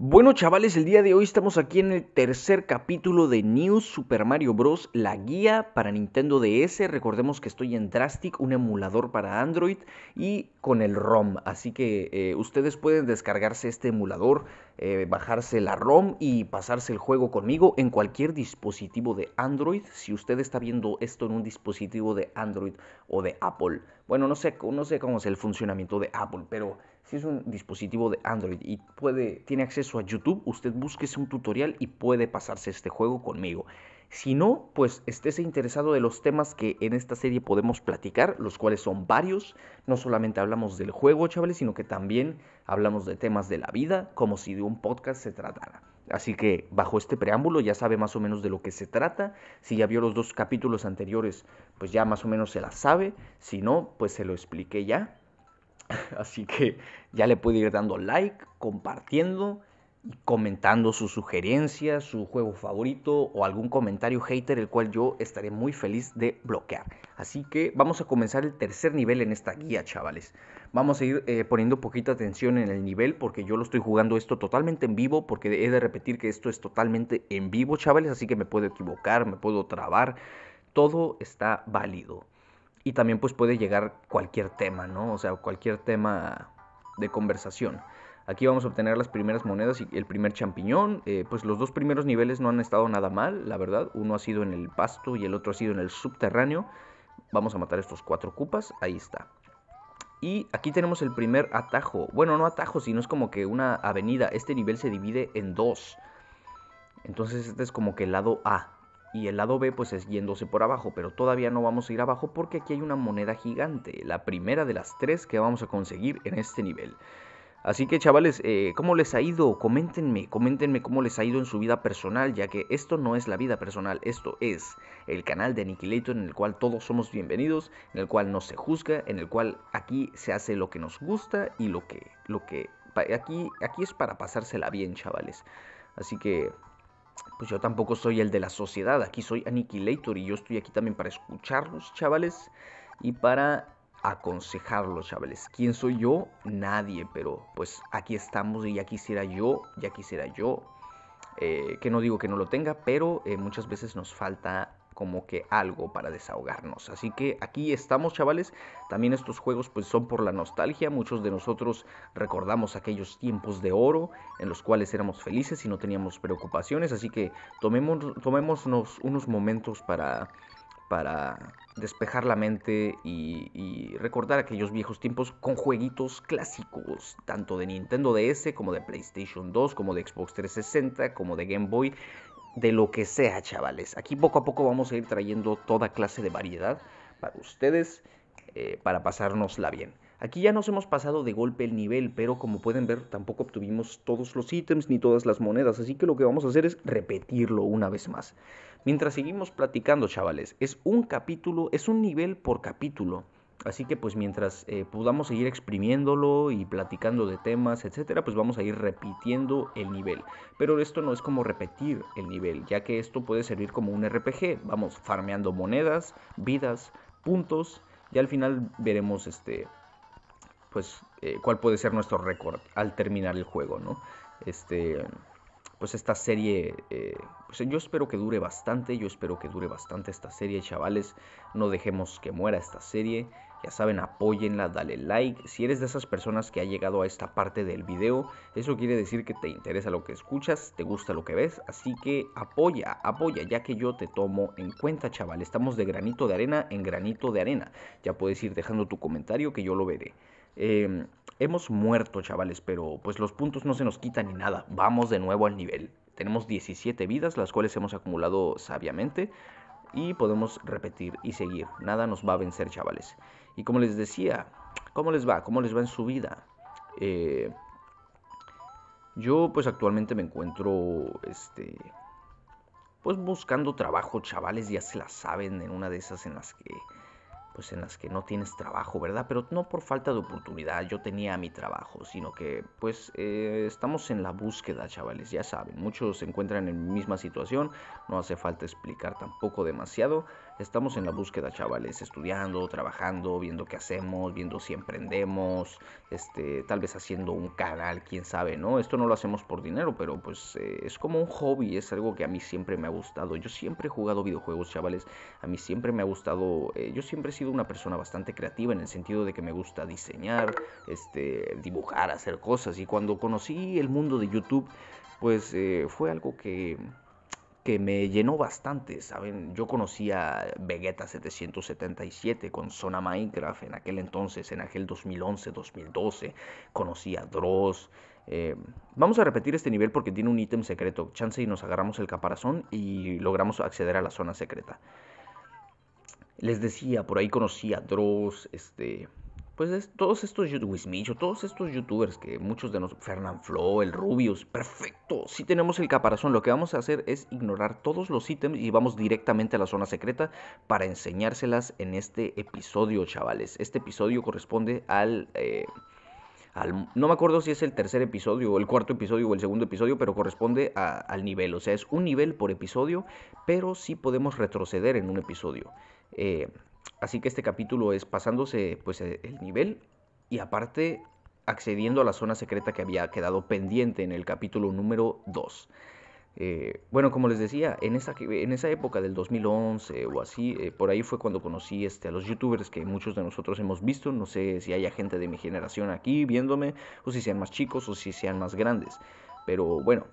Bueno chavales, el día de hoy estamos aquí en el tercer capítulo de New Super Mario Bros. La guía para Nintendo DS. Recordemos que estoy en Drastic, un emulador para Android y con el ROM. Así que eh, ustedes pueden descargarse este emulador, eh, bajarse la ROM y pasarse el juego conmigo en cualquier dispositivo de Android. Si usted está viendo esto en un dispositivo de Android o de Apple. Bueno, no sé cómo es el funcionamiento de Apple, pero si es un dispositivo de Android y puede, tiene acceso a YouTube, usted búsquese un tutorial y puede pasarse este juego conmigo. Si no, pues estés interesado de los temas que en esta serie podemos platicar, los cuales son varios. No solamente hablamos del juego, chavales, sino que también hablamos de temas de la vida, como si de un podcast se tratara. Así que bajo este preámbulo ya sabe más o menos de lo que se trata. Si ya vio los dos capítulos anteriores, pues ya más o menos se la sabe. Si no, pues se lo expliqué ya. Así que ya le puede ir dando like, compartiendo y comentando su sugerencias, su juego favorito o algún comentario hater el cual yo estaré muy feliz de bloquear. Así que vamos a comenzar el tercer nivel en esta guía, chavales. Vamos a ir eh, poniendo poquita atención en el nivel porque yo lo estoy jugando esto totalmente en vivo porque he de repetir que esto es totalmente en vivo, chavales, así que me puedo equivocar, me puedo trabar, todo está válido y también pues puede llegar cualquier tema, ¿no? O sea, cualquier tema de conversación. Aquí vamos a obtener las primeras monedas y el primer champiñón. Eh, pues los dos primeros niveles no han estado nada mal, la verdad. Uno ha sido en el pasto y el otro ha sido en el subterráneo. Vamos a matar estos cuatro cupas. Ahí está. Y aquí tenemos el primer atajo. Bueno, no atajo, sino es como que una avenida. Este nivel se divide en dos. Entonces este es como que el lado A y el lado B pues es yéndose por abajo, pero todavía no vamos a ir abajo porque aquí hay una moneda gigante, la primera de las tres que vamos a conseguir en este nivel. Así que chavales, eh, ¿cómo les ha ido? Coméntenme, coméntenme cómo les ha ido en su vida personal, ya que esto no es la vida personal, esto es el canal de Aniquilator en el cual todos somos bienvenidos, en el cual no se juzga, en el cual aquí se hace lo que nos gusta y lo que, lo que, aquí, aquí es para pasársela bien, chavales. Así que pues yo tampoco soy el de la sociedad, aquí soy Annihilator y yo estoy aquí también para escucharlos, chavales, y para aconsejarlos, chavales. ¿Quién soy yo? Nadie, pero pues aquí estamos y aquí quisiera yo, ya quisiera yo, eh, que no digo que no lo tenga, pero eh, muchas veces nos falta como que algo para desahogarnos. Así que aquí estamos, chavales. También estos juegos pues son por la nostalgia. Muchos de nosotros recordamos aquellos tiempos de oro en los cuales éramos felices y no teníamos preocupaciones. Así que tomémonos, tomémonos unos momentos para para despejar la mente y, recordar aquellos viejos tiempos con jueguitos clásicos, tanto de Nintendo DS como de PlayStation 2, como de Xbox 360, como de Game Boy, de lo que sea, chavales. Aquí poco a poco vamos a ir trayendo toda clase de variedad para ustedes, eh, para pasárnosla bien. Aquí ya nos hemos pasado de golpe el nivel, pero como pueden ver tampoco obtuvimos todos los ítems ni todas las monedas, así que lo que vamos a hacer es repetirlo una vez más. Mientras seguimos platicando, chavales, es un capítulo, es un nivel por capítulo. Así que pues mientras eh, podamos seguir exprimiéndolo y platicando de temas, etcétera, pues vamos a ir repitiendo el nivel. Pero esto no es como repetir el nivel, ya que esto puede servir como un RPG. Vamos farmeando monedas, vidas, puntos y al final veremos este pues eh, cuál puede ser nuestro récord al terminar el juego, ¿no? Este pues esta serie eh, pues yo espero que dure bastante, yo espero que dure bastante esta serie, chavales. No dejemos que muera esta serie. Ya saben, apóyenla, dale like. Si eres de esas personas que ha llegado a esta parte del video, eso quiere decir que te interesa lo que escuchas, te gusta lo que ves, así que apoya, apoya, ya que yo te tomo en cuenta, chaval. Estamos de granito de arena en granito de arena. Ya puedes ir dejando tu comentario que yo lo veré. Em, hemos muerto, chavales, pero pues los puntos no se nos quitan ni nada. Vamos de nuevo al nivel. Tenemos 17 vidas, las cuales hemos acumulado sabiamente y podemos repetir y seguir. Nada nos va a vencer, chavales. Y como les decía, ¿cómo les va? ¿Cómo les va en su vida? Eh, yo pues actualmente me encuentro, este, pues buscando trabajo, chavales, ya se la saben en una de esas en las que pues en las que no tienes trabajo, ¿verdad? Pero no por falta de oportunidad, yo tenía mi trabajo, sino que pues eh, estamos en la búsqueda, chavales, ya saben, muchos se encuentran en la misma situación, no hace falta explicar tampoco demasiado, Estamos en la búsqueda, chavales, estudiando, trabajando, viendo qué hacemos, viendo si emprendemos, este, tal vez haciendo un canal, quién sabe, ¿no? Esto no lo hacemos por dinero, pero pues eh, es como un hobby, es algo que a mí siempre me ha gustado. Yo siempre he jugado videojuegos, chavales, a mí siempre me ha gustado, eh, yo siempre he sido una persona bastante creativa en el sentido de que me gusta diseñar, este, dibujar, hacer cosas. Y cuando conocí el mundo de YouTube, pues eh, fue algo que que me llenó bastante, ¿saben? Yo conocía Vegeta 777 con Zona Minecraft en aquel entonces, en aquel 2011-2012. Conocía Dross. Eh, vamos a repetir este nivel porque tiene un ítem secreto. Chance y nos agarramos el caparazón y logramos acceder a la zona secreta. Les decía, por ahí conocía Dross, este pues todos estos Wismicho, todos estos youtubers que muchos de nosotros, Fernan Flo, el Rubius, perfecto, si tenemos el caparazón, lo que vamos a hacer es ignorar todos los ítems y vamos directamente a la zona secreta para enseñárselas en este episodio, chavales. Este episodio corresponde al... Eh, no me acuerdo si es el tercer episodio o el cuarto episodio o el segundo episodio, pero corresponde al nivel, o sea, es un nivel por episodio, pero sí podemos retroceder en un episodio. Eh, Así que este capítulo es pasándose pues e, el nivel y aparte accediendo a la zona secreta que había quedado pendiente en el capítulo número 2. Eh, bueno, como les decía, en esa, en esa época del 2011 o así, eh, por ahí fue cuando conocí este, a los youtubers que muchos de nosotros hemos visto. No sé si haya gente de mi generación aquí viéndome, o si sean más chicos o si sean más grandes. Pero bueno,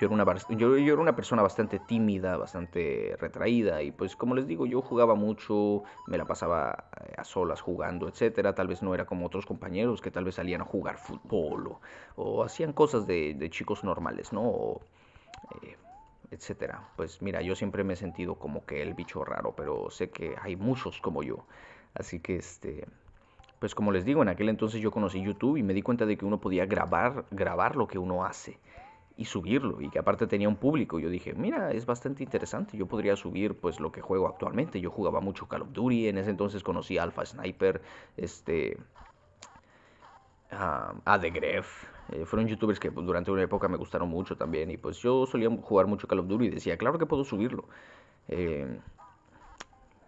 yo era, una, era una persona bastante tímida, bastante retraída y pues como les digo, yo jugaba mucho, me la pasaba eh, a solas jugando, etcétera. Tal vez no era como otros compañeros que tal vez salían a jugar fútbol o, hacían cosas de, de, chicos normales, ¿no? Eh, etcétera. Pues mira, yo siempre me he sentido como que el bicho raro, pero sé que hay muchos como yo. Así que este pues como les digo, en aquel entonces yo conocí YouTube y me di cuenta de que uno podía grabar grabar lo que uno hace y subirlo y que aparte tenía un público. Yo dije, mira, es bastante interesante, yo podría subir pues lo que juego actualmente. Yo jugaba mucho Call of Duty, en ese entonces conocí a Alpha Sniper, este ah, a The Gref. Eh, fueron youtubers que pues, durante una época me gustaron mucho también y pues yo solía jugar mucho Call of Duty y decía, claro que puedo subirlo. Eh,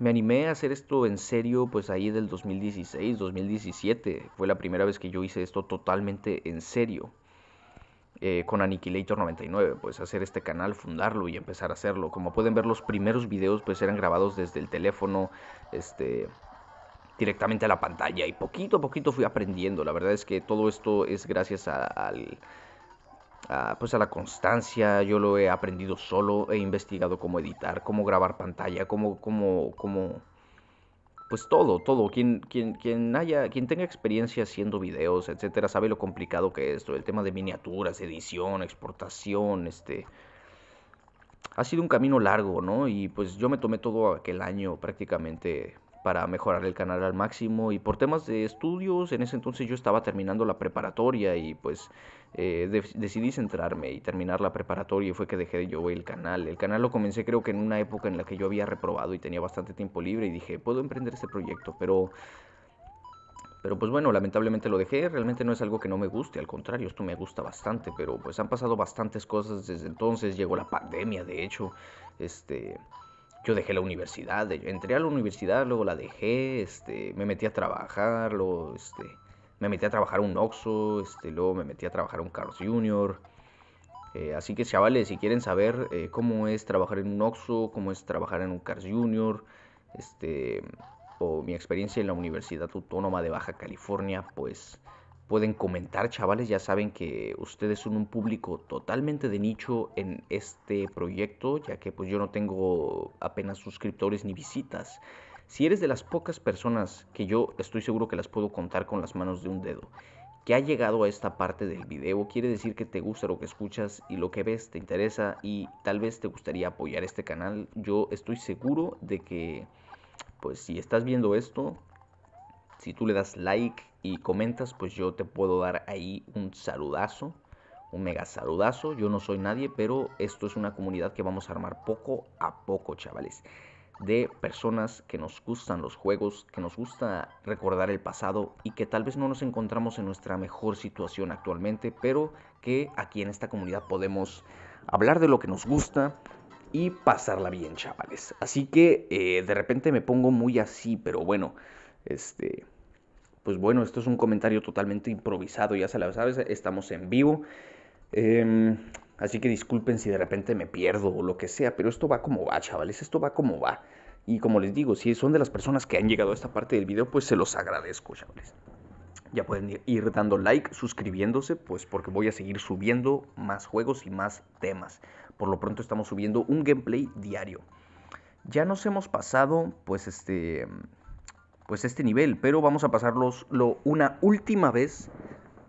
me animé a hacer esto en serio pues ahí del 2016, 2017. Fue la primera vez que yo hice esto totalmente en serio. Eh, con Annihilator 99, pues hacer este canal, fundarlo y empezar a hacerlo. Como pueden ver, los primeros videos pues eran grabados desde el teléfono, este directamente a la pantalla y poquito a poquito fui aprendiendo. La verdad es que todo esto es gracias a, al, a, pues a la constancia, yo lo he aprendido solo, he investigado cómo editar, cómo grabar pantalla, cómo, cómo, cómo pues todo, todo. Quien, quien, quien haya, quien tenga experiencia haciendo videos, etcétera, sabe lo complicado que es esto. El tema de miniaturas, edición, exportación, este. Ha sido un camino largo, ¿no? Y pues yo me tomé todo aquel año prácticamente para mejorar el canal al máximo y por temas de estudios, en ese entonces yo estaba terminando la preparatoria y pues eh, decidí centrarme y terminar la preparatoria y fue que dejé yo el canal. El canal lo comencé creo que en una época en la que yo había reprobado y tenía bastante tiempo libre y dije, puedo emprender este proyecto, pero... Pero pues bueno, lamentablemente lo dejé, realmente no es algo que no me guste, al contrario, esto me gusta bastante, pero pues han pasado bastantes cosas desde entonces, llegó la pandemia de hecho, este yo dejé la universidad, entré a la universidad, luego la dejé, este, me metí a trabajar, luego, este, me metí a trabajar un Oxxo, este, luego me metí a trabajar un CARS Junior. Eh, así que chavales, si quieren saber eh, cómo es trabajar en un Oxo, cómo es trabajar en un Cars Junior, este, o mi experiencia en la Universidad Autónoma de Baja California, pues pueden comentar, chavales. Ya saben que ustedes son un público totalmente de nicho en este proyecto, ya que pues yo no tengo apenas suscriptores ni visitas. Si eres de las pocas personas que yo estoy seguro que las puedo contar con las manos de un dedo, que ha llegado a esta parte del video, quiere decir que te gusta lo que escuchas y lo que ves te interesa y tal vez te gustaría apoyar este canal. Yo estoy seguro de que, pues si estás viendo esto, si tú le das like y comentas, pues yo te puedo dar ahí un saludazo, un mega saludazo. Yo no soy nadie, pero esto es una comunidad que vamos a armar poco a poco, chavales. De personas que nos gustan los juegos, que nos gusta recordar el pasado y que tal vez no nos encontramos en nuestra mejor situación actualmente, pero que aquí en esta comunidad podemos hablar de lo que nos gusta, y pasarla bien, chavales. Así que eh, de repente me pongo muy así, pero bueno, este, pues bueno, esto es un comentario totalmente improvisado, ya se la sabes, estamos en vivo. Em, así que disculpen si de repente me pierdo o lo que sea, pero esto va como va, chavales, esto va como va. Y como les digo, si son de las personas que han llegado a esta parte del video, pues se los agradezco, chavales. Ya pueden ir dando like, suscribiéndose, pues porque voy a seguir subiendo más juegos y más temas. Por lo pronto estamos subiendo un gameplay diario. Ya nos hemos pasado, pues este pues este nivel, pero vamos a pasarlos una última vez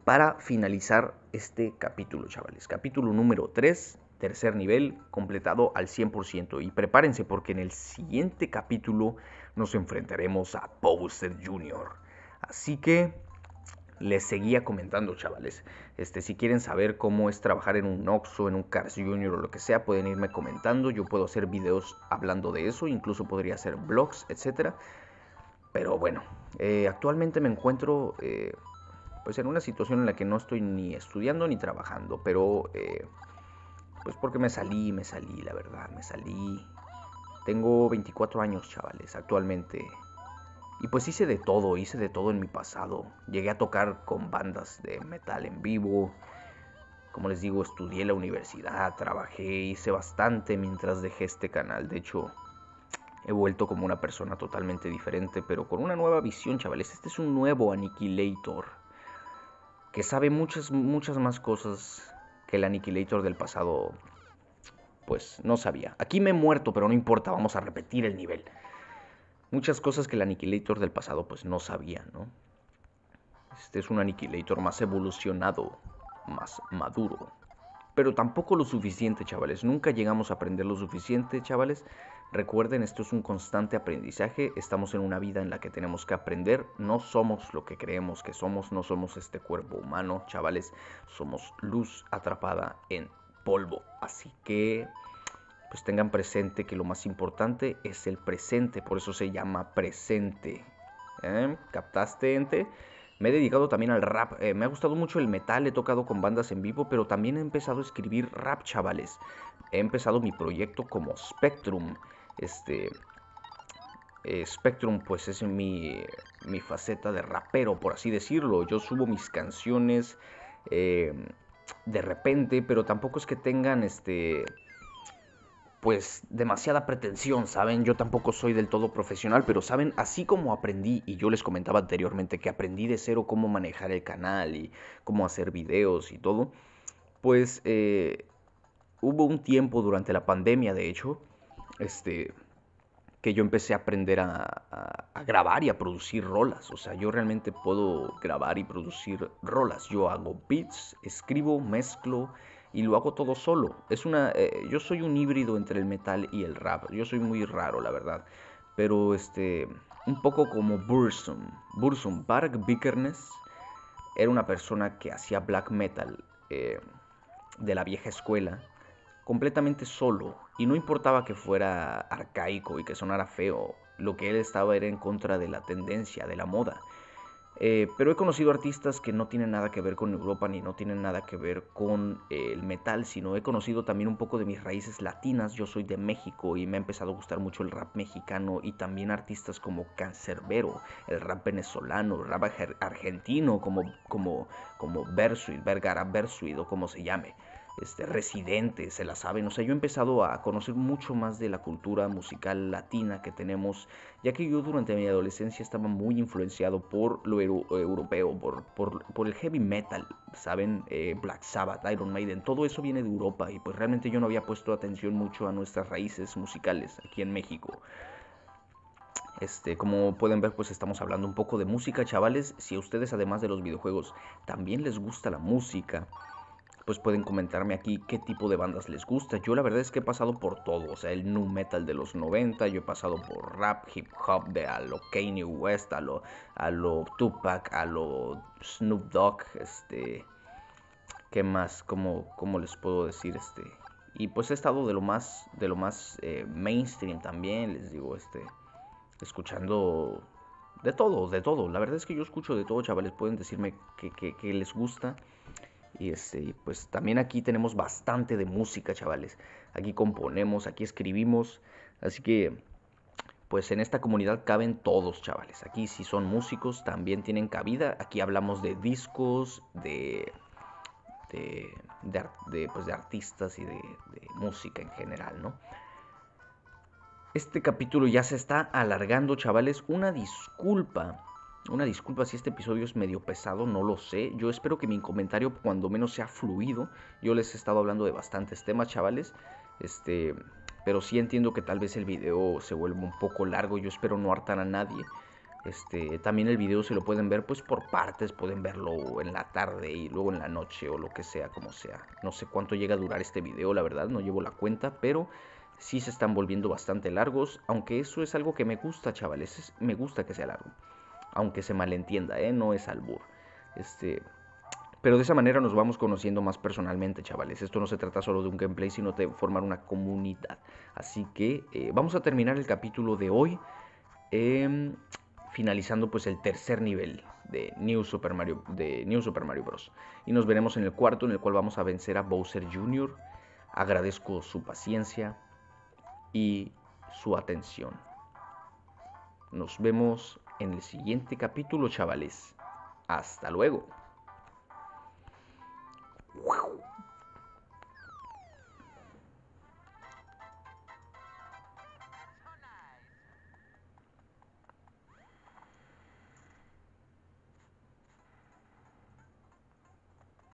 para finalizar este capítulo, chavales. Capítulo número 3, tercer nivel, completado al 100%. Y prepárense porque en el siguiente capítulo nos enfrentaremos a Bowser Jr. Así que les seguía comentando, chavales. Este, si quieren saber cómo es trabajar en un OXO, en un Cars Jr. o lo que sea, pueden irme comentando. Yo puedo hacer videos hablando de eso, incluso podría hacer blogs, etcétera. Pero bueno, eh, actualmente me encuentro eh, pues en una situación en la que no estoy ni estudiando ni trabajando, pero eh, pues porque me salí, me salí, la verdad, me salí. Tengo 24 años, chavales, actualmente. Y pues hice de todo, hice de todo en mi pasado. Llegué a tocar con bandas de metal en vivo. Como les digo, estudié la universidad, trabajé, hice bastante mientras dejé este canal. De hecho, He vuelto como una persona totalmente diferente, pero con una nueva visión, chavales. Este es un nuevo Aniquilator. Que sabe muchas, muchas más cosas que el Aniquilator del pasado. Pues no sabía. Aquí me he muerto, pero no importa, vamos a repetir el nivel. Muchas cosas que el Aniquilator del pasado pues no sabía, ¿no? Este es un Aniquilator más evolucionado, más maduro. Pero tampoco lo suficiente, chavales. Nunca llegamos a aprender lo suficiente, chavales, Recuerden, esto es un constante aprendizaje, estamos en una vida en la que tenemos que aprender, no somos lo que creemos que somos, no somos este cuerpo humano, chavales, somos luz atrapada en polvo. Así que, pues tengan presente que lo más importante es el presente, por eso se llama presente. ¿Eh? ¿Captaste, ente? Me he dedicado también al rap, eh, me ha gustado mucho el metal, he tocado con bandas en vivo, pero también he empezado a escribir rap, chavales. He empezado mi proyecto como Spectrum este eh, Spectrum pues es mi, mi, faceta de rapero, por así decirlo. Yo subo mis canciones em, de repente, pero tampoco es que tengan este pues demasiada pretensión, ¿saben? Yo tampoco soy del todo profesional, pero saben, así como aprendí, y yo les comentaba anteriormente que aprendí de cero cómo manejar el canal y cómo hacer videos y todo, pues eh, hubo un tiempo durante la pandemia, de hecho, este, que yo empecé a aprender a, grabar y a producir rolas. O sea, yo realmente puedo grabar y producir rolas. Yo hago beats, escribo, mezclo y lo hago todo solo. Es una, eh, yo soy un híbrido entre el metal y el rap. Yo soy muy raro, la verdad. Pero este, un poco como Bursum. Bursum, Bark Bickerness, era una persona que hacía black metal eh, de la vieja escuela completamente solo y no importaba que fuera arcaico y que sonara feo, lo que él estaba era en contra de la tendencia, de la moda. Eh, pero he conocido artistas que no tienen nada que ver con Europa ni no tienen nada que ver con eh, el metal, sino he conocido también un poco de mis raíces latinas. Yo soy de México y me ha empezado a gustar mucho el rap mexicano y también artistas como Cancerbero, el rap venezolano, el rap argentino como, como, como Vergara Versuit o como se llame este, residente se la saben. O sea, yo he empezado a conocer mucho más de la cultura musical latina que tenemos, ya que yo durante mi adolescencia estaba muy influenciado por lo europeo, por, el heavy metal, ¿saben? Eh, Black Sabbath, Iron Maiden, todo eso viene de Europa y pues realmente yo no había puesto atención mucho a nuestras raíces musicales aquí en México. Este, como pueden ver, pues estamos hablando un poco de música, chavales. Si a ustedes, además de los videojuegos, también les gusta la música, pues pueden comentarme aquí qué tipo de bandas les gusta. Yo la verdad es que he pasado por todo, o sea, el nu metal de los 90, yo he pasado por rap, hip hop, de a lo Kanye West, a lo, a lo Tupac, a lo Snoop Dogg, este... ¿Qué más? ¿Cómo, cómo les puedo decir este? Y pues he estado de lo más, de lo más eh, mainstream también, les digo, este... Escuchando de todo, de todo. La verdad es que yo escucho de todo, chavales. Pueden decirme qué les gusta. Y este, pues también aquí tenemos bastante de música, chavales. Aquí componemos, aquí escribimos. Así que, pues en esta comunidad caben todos, chavales. Aquí si son músicos también tienen cabida. Aquí hablamos de discos, de, de, de, pues, de artistas y de, de música en general, ¿no? Este capítulo ya se está alargando, chavales. Una disculpa una disculpa si este episodio es medio pesado, no lo sé. Yo espero que mi comentario cuando menos sea fluido. Yo les he estado hablando de bastantes temas, chavales. Este, pero sí entiendo que tal vez el video se vuelva un poco largo. Yo espero no hartar a nadie. Este, también el video se lo pueden ver pues por partes, pueden verlo en la tarde y luego en la noche o lo que sea, como sea. No sé cuánto llega a durar este video, la verdad, no llevo la cuenta, pero sí se están volviendo bastante largos, aunque eso es algo que me gusta, chavales, me gusta que sea largo aunque se malentienda, ¿eh? no es albur. Este, pero de esa manera nos vamos conociendo más personalmente, chavales. Esto no se trata solo de un gameplay, sino de formar una comunidad. Así que eh, vamos a terminar el capítulo de hoy, em, finalizando pues el tercer nivel de New, Super Mario, de New Super Mario Bros. Y nos veremos en el cuarto, en el cual vamos a vencer a Bowser Jr. Agradezco su paciencia y su atención. Nos vemos en el siguiente capítulo, chavales. Hasta luego.